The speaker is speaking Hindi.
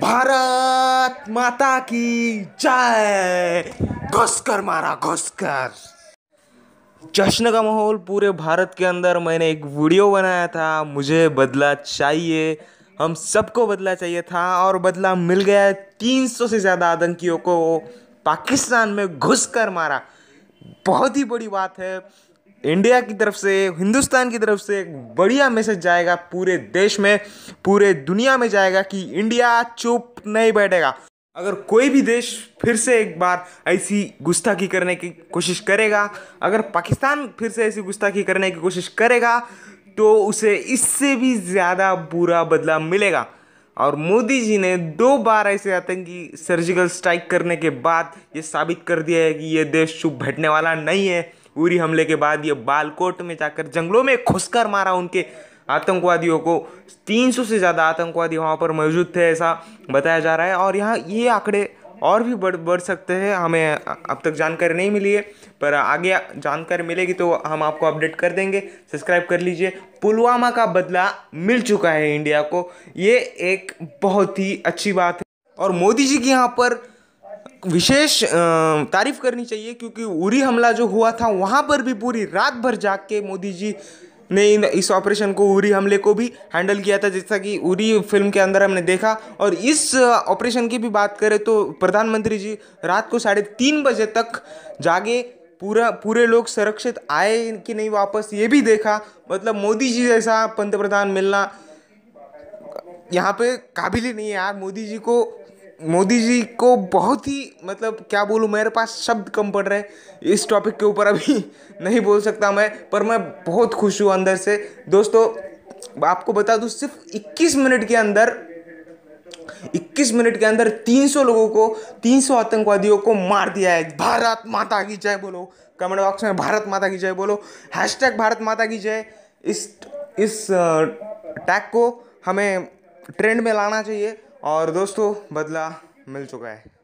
भारत माता की जय घुसकर मारा घुसकर जश्न का माहौल पूरे भारत के अंदर मैंने एक वीडियो बनाया था मुझे बदला चाहिए हम सबको बदला चाहिए था और बदला मिल गया तीन सौ से ज़्यादा आतंकियों को पाकिस्तान में घुस कर मारा बहुत ही बड़ी बात है इंडिया की तरफ से हिंदुस्तान की तरफ से एक बढ़िया मैसेज जाएगा पूरे देश में पूरे दुनिया में जाएगा कि इंडिया चुप नहीं बैठेगा अगर कोई भी देश फिर से एक बार ऐसी गुस्ताखी करने की कोशिश करेगा अगर पाकिस्तान फिर से ऐसी गुस्ताखी करने की कोशिश करेगा तो उसे इससे भी ज़्यादा बुरा बदला मिलेगा और मोदी जी ने दो बार ऐसे आतंकी सर्जिकल स्ट्राइक करने के बाद ये साबित कर दिया है कि ये देश चुप बैठने वाला नहीं है उरी हमले के बाद ये बालकोट में जाकर जंगलों में घुसकर मारा उनके आतंकवादियों को 300 से ज़्यादा आतंकवादी वहाँ पर मौजूद थे ऐसा बताया जा रहा है और यहाँ ये आंकड़े और भी बढ़ बढ़ सकते हैं हमें अब तक जानकारी नहीं मिली है पर आगे जानकारी मिलेगी तो हम आपको अपडेट कर देंगे सब्सक्राइब कर लीजिए पुलवामा का बदला मिल चुका है इंडिया को ये एक बहुत ही अच्छी बात है और मोदी जी की यहाँ पर विशेष तारीफ करनी चाहिए क्योंकि उरी हमला जो हुआ था वहाँ पर भी पूरी रात भर जाग के मोदी जी ने इन इस ऑपरेशन को उरी हमले को भी हैंडल किया था जैसा कि उरी फिल्म के अंदर हमने देखा और इस ऑपरेशन की भी बात करें तो प्रधानमंत्री जी रात को साढ़े तीन बजे तक जागे पूरा पूरे लोग सुरक्षित आए कि नहीं वापस ये भी देखा मतलब मोदी जी जैसा पंतप्रधान मिलना यहाँ पे काबिल ही नहीं है यार मोदी जी को मोदी जी को बहुत ही मतलब क्या बोलूँ मेरे पास शब्द कम पड़ रहे हैं इस टॉपिक के ऊपर अभी नहीं बोल सकता मैं पर मैं बहुत खुश हूँ अंदर से दोस्तों आपको बता दूँ सिर्फ 21 मिनट के अंदर 21 मिनट के अंदर 300 लोगों को 300 आतंकवादियों को मार दिया है भारत माता की जय बोलो कमेंट बॉक्स में भारत माता की जय बोलो हैशटैग भारत माता की जय इस इस टैग को हमें ट्रेंड में लाना चाहिए और दोस्तों बदला मिल चुका है